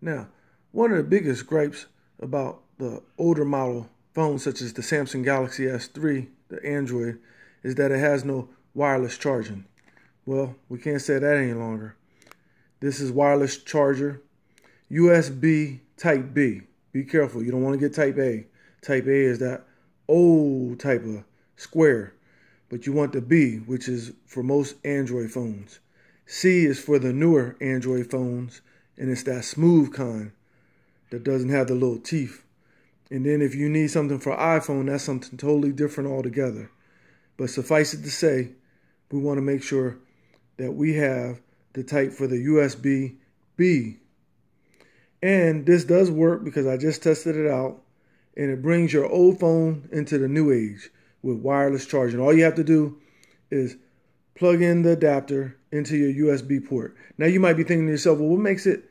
Now, one of the biggest gripes about the older model phones, such as the Samsung Galaxy S3, the Android, is that it has no wireless charging. Well, we can't say that any longer. This is wireless charger, USB Type B. Be careful, you don't want to get Type A. Type A is that old type of square, but you want the B, which is for most Android phones. C is for the newer Android phones, and it's that smooth kind that doesn't have the little teeth. And then if you need something for iPhone, that's something totally different altogether. But suffice it to say, we want to make sure that we have the type for the USB B. And this does work because I just tested it out and it brings your old phone into the new age with wireless charging. All you have to do is plug in the adapter into your USB port. Now you might be thinking to yourself, well, what makes it